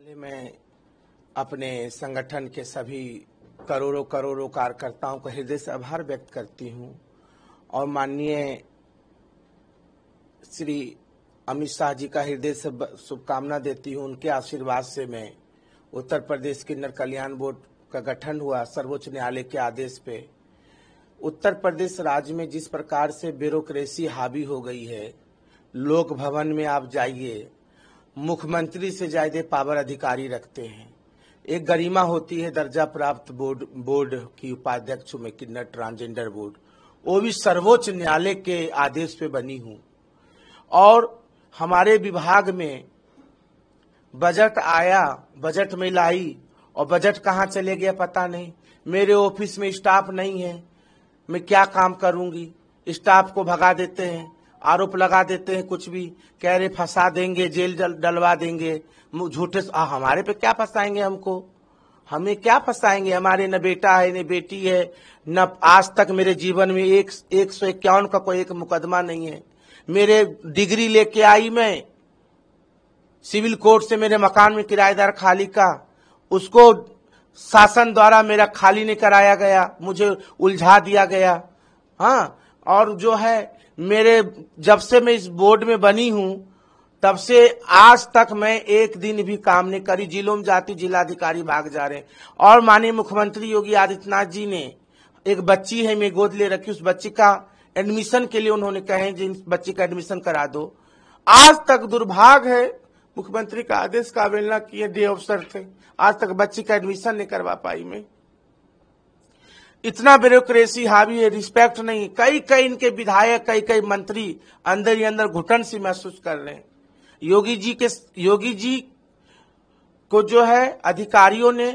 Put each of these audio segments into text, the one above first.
पहले मैं अपने संगठन के सभी करोड़ों करोड़ों कार्यकर्ताओं का हृदय से आभार व्यक्त करती हूँ और माननीय श्री अमित शाह जी का हृदय से शुभकामना देती हूँ उनके आशीर्वाद से मैं उत्तर प्रदेश नर कल्याण बोर्ड का गठन हुआ सर्वोच्च न्यायालय के आदेश पे उत्तर प्रदेश राज्य में जिस प्रकार से ब्यूरोक्रेसी हावी हो गई है लोक भवन में आप जाइए मुख्यमंत्री से ज्यादा पावर अधिकारी रखते हैं एक गरिमा होती है दर्जा प्राप्त बोर्ड बोर्ड की उपाध्यक्ष में किन्नर ट्रांसजेंडर बोर्ड वो भी सर्वोच्च न्यायालय के आदेश पे बनी हूँ और हमारे विभाग में बजट आया बजट में लाई और बजट कहाँ चले गया पता नहीं मेरे ऑफिस में स्टाफ नहीं है मैं क्या काम करूंगी स्टाफ को भगा देते हैं आरोप लगा देते हैं कुछ भी कह रहे फंसा देंगे जेल डलवा देंगे झूठे हमारे पे क्या फंसाएंगे हमको हमें क्या फंसाएंगे हमारे न बेटा है न बेटी है न आज तक मेरे जीवन में एक एक सौ इक्यावन का कोई एक मुकदमा नहीं है मेरे डिग्री लेके आई मैं सिविल कोर्ट से मेरे मकान में किराएदार खाली का उसको शासन द्वारा मेरा खाली नहीं कराया गया मुझे उलझा दिया गया हाँ और जो है मेरे जब से मैं इस बोर्ड में बनी हूं तब से आज तक मैं एक दिन भी काम नहीं करी जिलों में जाती जिलाधिकारी भाग जा रहे और माननीय मुख्यमंत्री योगी आदित्यनाथ जी ने एक बच्ची है मैं गोद ले रखी उस बच्ची का एडमिशन के लिए उन्होंने कहे जिन बच्ची का एडमिशन करा दो आज तक दुर्भाग्य है मुख्यमंत्री का आदेश का अवेलना किए डे अफसर थे आज तक बच्ची का एडमिशन नहीं करवा पाई मैं इतना ब्यूरोक्रेसी हावी है रिस्पेक्ट नहीं कई कई इनके विधायक कई कई मंत्री अंदर ही अंदर घुटन सी महसूस कर रहे हैं योगी जी के योगी जी को जो है अधिकारियों ने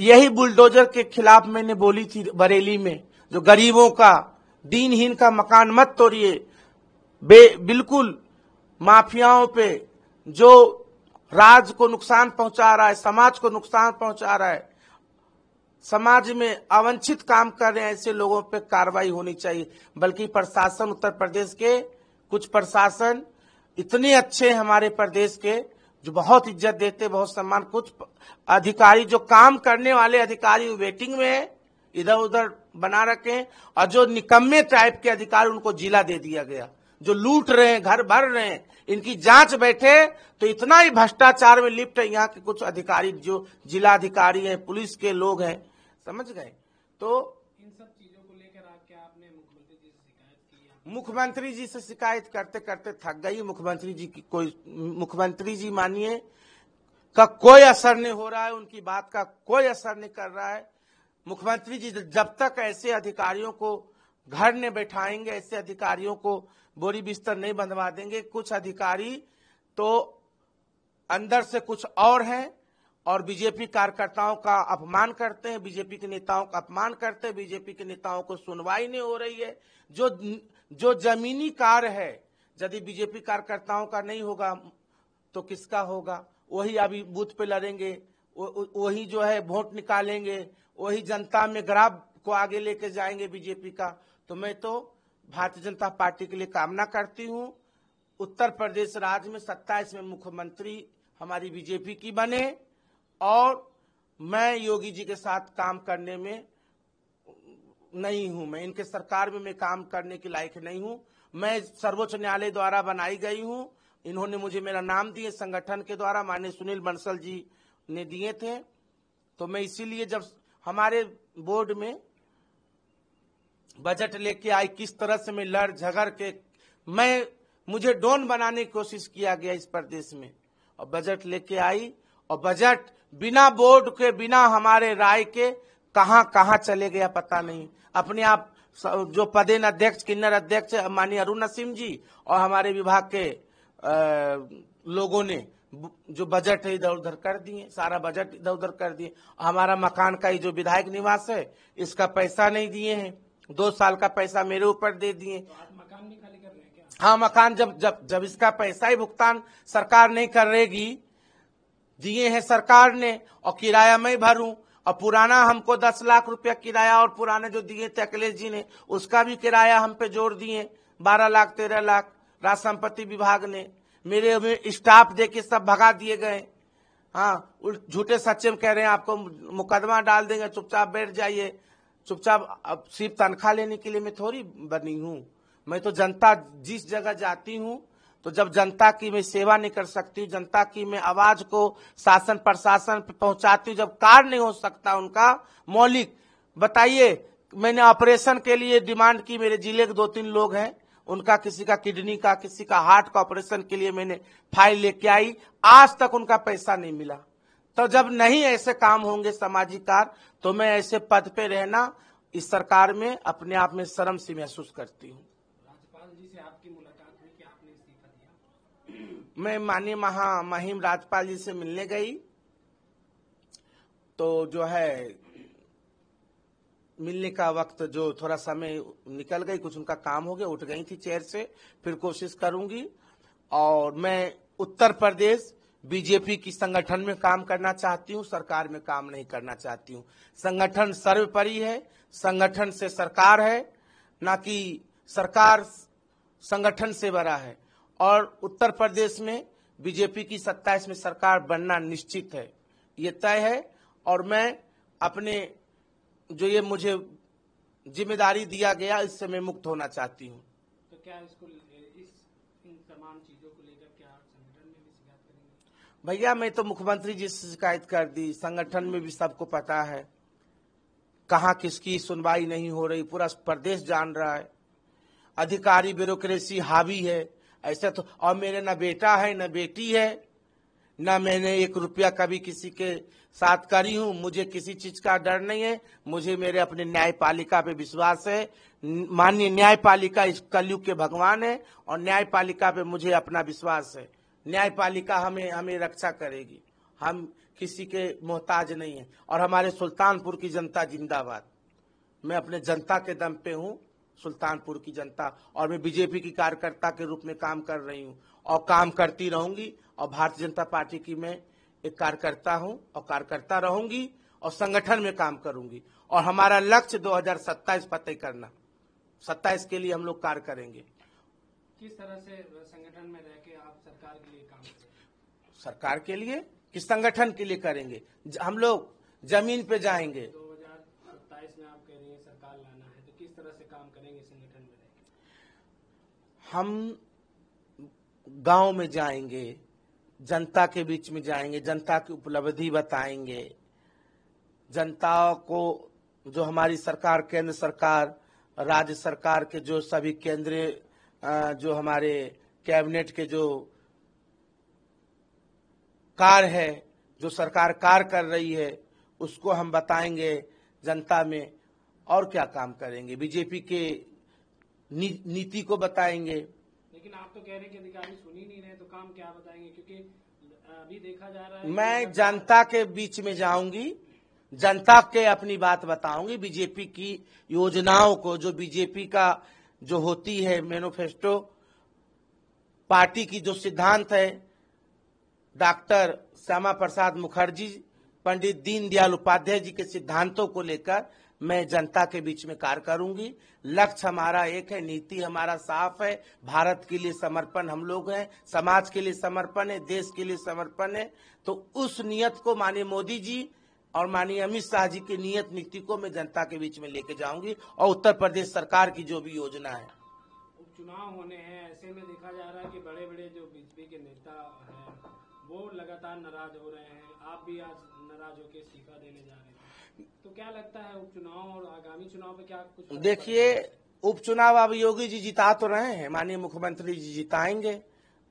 यही बुलडोजर के खिलाफ मैंने बोली थी बरेली में जो गरीबों का दीनहीन का मकान मत तोड़िए बिल्कुल माफियाओं पे जो राज को नुकसान पहुंचा रहा है समाज को नुकसान पहुंचा रहा है समाज में अवंछित काम कर रहे हैं ऐसे लोगों पर कार्रवाई होनी चाहिए बल्कि प्रशासन उत्तर प्रदेश के कुछ प्रशासन इतने अच्छे हमारे प्रदेश के जो बहुत इज्जत देते बहुत सम्मान कुछ अधिकारी जो काम करने वाले अधिकारी वेटिंग में है इधर उधर बना रखे और जो निकम्मे टाइप के अधिकारी उनको जिला दे दिया गया जो लूट रहे हैं घर भर रहे हैं इनकी जांच बैठे तो इतना ही भ्रष्टाचार में लिप्त है यहाँ के कुछ अधिकारी जो जिला अधिकारी हैं पुलिस के लोग हैं समझ गए तो इन सब चीजों को लेकर क्या आपने मुख्यमंत्री जी से शिकायत की मुख्यमंत्री जी से शिकायत करते करते थक गई मुख्यमंत्री जी की कोई मुख्यमंत्री जी मानिए का कोई असर नहीं हो रहा है उनकी बात का कोई असर नहीं कर रहा है मुख्यमंत्री जी जब तक ऐसे अधिकारियों को घर ने बैठाएंगे ऐसे अधिकारियों को बोरी बिस्तर नहीं बंधवा देंगे कुछ अधिकारी तो अंदर से कुछ और हैं और बीजेपी कार्यकर्ताओं का अपमान करते हैं बीजेपी के नेताओं का अपमान करते हैं बीजेपी के नेताओं को सुनवाई नहीं हो रही है जो जो जमीनी कार्य है यदि बीजेपी कार्यकर्ताओं का नहीं होगा तो किसका होगा वही अभी बूथ पे लड़ेंगे वही जो है वोट निकालेंगे वही जनता में ग्राफ को आगे लेके जाएंगे बीजेपी का तो मैं तो भारतीय जनता पार्टी के लिए कामना करती हूँ उत्तर प्रदेश राज्य में सत्ताईस में मुख्यमंत्री हमारी बीजेपी की बने और मैं योगी जी के साथ काम करने में नहीं हूं मैं इनके सरकार में मैं काम करने के लायक नहीं हूं मैं सर्वोच्च न्यायालय द्वारा बनाई गई हूं इन्होंने मुझे मेरा नाम दिए संगठन के द्वारा माननीय सुनील बंसल जी ने दिए थे तो मैं इसीलिए जब हमारे बोर्ड में बजट लेके आई किस तरह से मैं लड़ झगड़ के मैं मुझे डोन बनाने की कोशिश किया गया इस प्रदेश में और बजट लेके आई और बजट बिना बोर्ड के बिना हमारे राय के कहा कहाँ चले गया पता नहीं अपने आप जो पदेन अध्यक्ष किन्नर अध्यक्ष माननीय अरुण नसीम जी और हमारे विभाग के आ, लोगों ने जो बजट है इधर उधर कर दिए सारा बजट इधर उधर कर दिए हमारा मकान का ही जो विधायक निवास है इसका पैसा नहीं दिए हैं दो साल का पैसा मेरे ऊपर दे दिए तो हाँ मकान जब जब जब इसका पैसा ही भुगतान सरकार नहीं करेगी दिए हैं सरकार ने और किराया मैं भरूं और पुराना हमको दस लाख रुपया किराया और पुराने जो दिए थे अखिलेश जी ने उसका भी किराया हम पे जोड़ दिए बारह लाख तेरह लाख राज संपत्ति विभाग ने मेरे स्टाफ दे के सब भगा दिए गए हाँ झूठे सच्चे में कह रहे हैं आपको मुकदमा डाल देंगे चुपचाप बैठ जाइए चुपचाप अब सिर्फ तनख्वाह लेने के लिए मैं थोड़ी बनी हूँ मैं तो जनता जिस जगह जाती हूँ तो जब जनता की मैं सेवा नहीं कर सकती हूँ जनता की मैं आवाज को शासन प्रशासन पहुंचाती हूँ जब कार्य नहीं हो सकता उनका मौलिक बताइए मैंने ऑपरेशन के लिए डिमांड की मेरे जिले के दो तीन लोग हैं उनका किसी का किडनी का किसी का हार्ट का ऑपरेशन के लिए मैंने फाइल लेके आई आज तक उनका पैसा नहीं मिला तो जब नहीं ऐसे काम होंगे सामाजिक कार्य तो मैं ऐसे पद पे रहना इस सरकार में अपने आप में शर्म सी महसूस करती हूँ मैं माननीय महा महिम राजपाल जी से मिलने गई तो जो है मिलने का वक्त जो थोड़ा समय निकल गई कुछ उनका काम हो गया उठ गई थी चेयर से फिर कोशिश करूंगी और मैं उत्तर प्रदेश बीजेपी की संगठन में काम करना चाहती हूँ सरकार में काम नहीं करना चाहती हूँ संगठन सर्वपरि है संगठन से सरकार है ना कि सरकार संगठन से बड़ा है और उत्तर प्रदेश में बीजेपी की सत्ता इसमें सरकार बनना निश्चित है ये तय है और मैं अपने जो ये मुझे जिम्मेदारी दिया गया इससे मैं मुक्त होना चाहती हूँ तो भैया मैं तो मुख्यमंत्री जी से शिकायत कर दी संगठन में भी सबको पता है कहाँ किसकी सुनवाई नहीं हो रही पूरा प्रदेश जान रहा है अधिकारी ब्यूरोक्रेसी हावी है ऐसा तो और मेरे ना बेटा है ना बेटी है ना मैंने एक रुपया कभी किसी के साथ करी हूँ मुझे किसी चीज का डर नहीं है मुझे मेरे अपने न्यायपालिका पे विश्वास है माननीय न्यायपालिका इस कलयुग के भगवान है और न्यायपालिका पे मुझे अपना विश्वास है न्यायपालिका हमें हमें रक्षा करेगी हम किसी के मोहताज नहीं है और हमारे सुल्तानपुर की जनता जिंदाबाद मैं अपने जनता के दम पे हूँ सुल्तानपुर की जनता और मैं बीजेपी की कार्यकर्ता के रूप में काम कर रही हूँ और काम करती रहूंगी और भारतीय जनता पार्टी की मैं एक कार्यकर्ता हूँ और कार्यकर्ता रहूंगी और संगठन में काम करूंगी और हमारा लक्ष्य 2027 सत्ताईस करना सत्ताईस के लिए हम लोग कार्य करेंगे किस तरह से संगठन में रह के आप सरकार के लिए काम करेंगे सरकार के लिए किस संगठन के लिए करेंगे हम लोग जमीन पे जाएंगे दो में आप करेंगे संगठन में हम गांव में जाएंगे जनता के बीच में जाएंगे जनता की उपलब्धि बताएंगे जनता को जो हमारी सरकार केंद्र सरकार राज्य सरकार के जो सभी केंद्रीय जो हमारे कैबिनेट के जो कार है जो सरकार कार कर रही है उसको हम बताएंगे जनता में और क्या काम करेंगे बीजेपी के नीति को बताएंगे लेकिन आप तो कह रहे हैं कि अधिकारी सुन ही नहीं रहे तो काम क्या बताएंगे क्योंकि अभी देखा जा रहा है मैं जनता के बीच में जाऊंगी जनता के अपनी बात बताऊंगी बीजेपी की योजनाओं को जो बीजेपी का जो होती है मैनोफेस्टो पार्टी की जो सिद्धांत है डॉक्टर श्यामा प्रसाद मुखर्जी पंडित दीनदयाल उपाध्याय जी के सिद्धांतों को लेकर मैं जनता के बीच में कार्य करूंगी लक्ष्य हमारा एक है नीति हमारा साफ है भारत के लिए समर्पण हम लोग हैं समाज के लिए समर्पण है देश के लिए समर्पण है तो उस नियत को माननीय मोदी जी और माननीय अमित शाह जी की नियत नीति को मैं जनता के बीच में लेके जाऊंगी और उत्तर प्रदेश सरकार की जो भी योजना है उपचुनाव होने हैं ऐसे में देखा जा रहा है कि बड़े बड़े जो बीजेपी के नेता हैं वो लगातार नाराज हो रहे हैं आप भी आज नाराज होकर इस्तीफा देने जा रहे हैं तो क्या लगता है उपचुनाव और आगामी चुनाव में क्या कुछ देखिए उपचुनाव अब योगी जी जिता तो रहे हैं माननीय मुख्यमंत्री जी जिताएंगे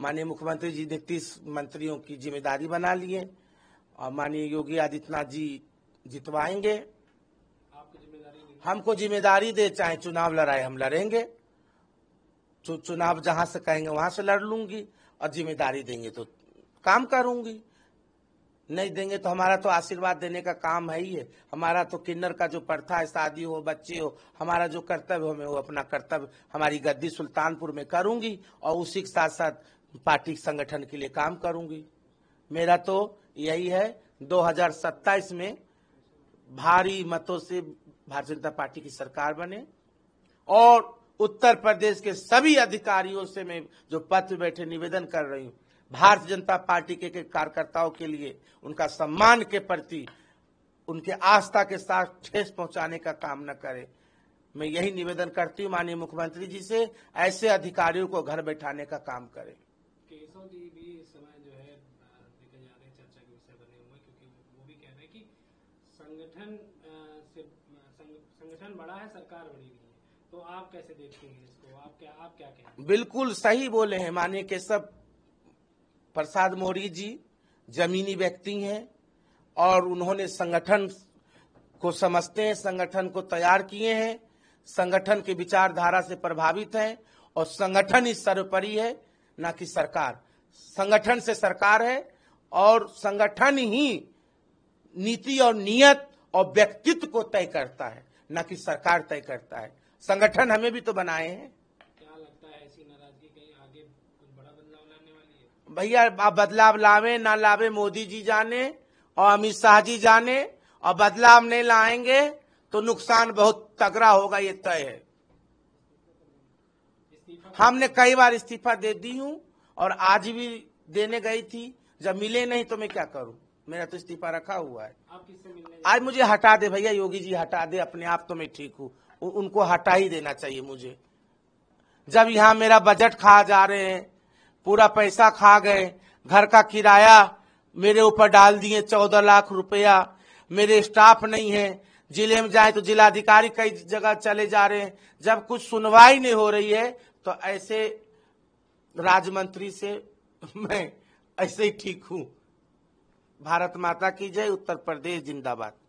माननीय मुख्यमंत्री जी ने तीस मंत्रियों की जिम्मेदारी बना लिए और माननीय योगी आदित्यनाथ जी जितवाएंगे हमको जिम्मेदारी दे चाहे चुनाव लड़ाए हम लड़ेंगे चुनाव जहां से कहेंगे वहां से लड़ लूंगी और जिम्मेदारी देंगे तो काम करूंगी नहीं देंगे तो हमारा तो आशीर्वाद देने का काम है ही है हमारा तो किन्नर का जो प्रथा है शादी हो बच्चे हो हमारा जो कर्तव्य हो मैं वो अपना कर्तव्य हमारी गद्दी सुल्तानपुर में करूंगी और उसी के साथ साथ पार्टी संगठन के लिए काम करूंगी मेरा तो यही है दो में भारी मतों से भारतीय जनता पार्टी की सरकार बने और उत्तर प्रदेश के सभी अधिकारियों से मैं जो पत्र बैठे निवेदन कर रही हूं भारतीय जनता पार्टी के, के कार्यकर्ताओं के लिए उनका सम्मान के प्रति उनके आस्था के साथ ठेस पहुंचाने का काम न करे मैं यही निवेदन करती हूँ माननीय मुख्यमंत्री जी से ऐसे अधिकारियों को घर बैठाने का काम करें भी इस समय जो है चर्चा के विषय संगठन संगठन बड़ा है सरकार बड़ी है तो आप कैसे देखते हैं इसको आप क्या आप क्या कहें बिल्कुल सही बोले हैं माननीय केशव प्रसाद मौर्य जी जमीनी व्यक्ति हैं और उन्होंने संगठन को समझते हैं संगठन को तैयार किए हैं संगठन के विचारधारा से प्रभावित हैं और संगठन ही सर्वोपरि है ना कि सरकार संगठन से सरकार है और संगठन ही नीति और नियत और व्यक्तित्व को तय करता है ना कि सरकार तय करता है संगठन हमें भी तो बनाए हैं भैया आप बदलाव लावे ना लावे मोदी जी जाने और अमित शाह जी जाने और बदलाव नहीं लाएंगे तो नुकसान बहुत तगड़ा होगा ये तय है हमने कई बार इस्तीफा दे दी हूं और आज भी देने गई थी जब मिले नहीं तो मैं क्या करूं मेरा तो इस्तीफा रखा हुआ है आज मुझे हटा दे भैया योगी जी हटा दे अपने आप तो मैं ठीक हूँ उनको हटा ही देना चाहिए मुझे जब यहाँ मेरा बजट खा जा रहे हैं पूरा पैसा खा गए घर का किराया मेरे ऊपर डाल दिए चौदह लाख रुपया मेरे स्टाफ नहीं है जिले में जाए तो जिलाधिकारी कई जगह चले जा रहे हैं जब कुछ सुनवाई नहीं हो रही है तो ऐसे राज्य मंत्री से मैं ऐसे ही ठीक हूं भारत माता की जय उत्तर प्रदेश जिंदाबाद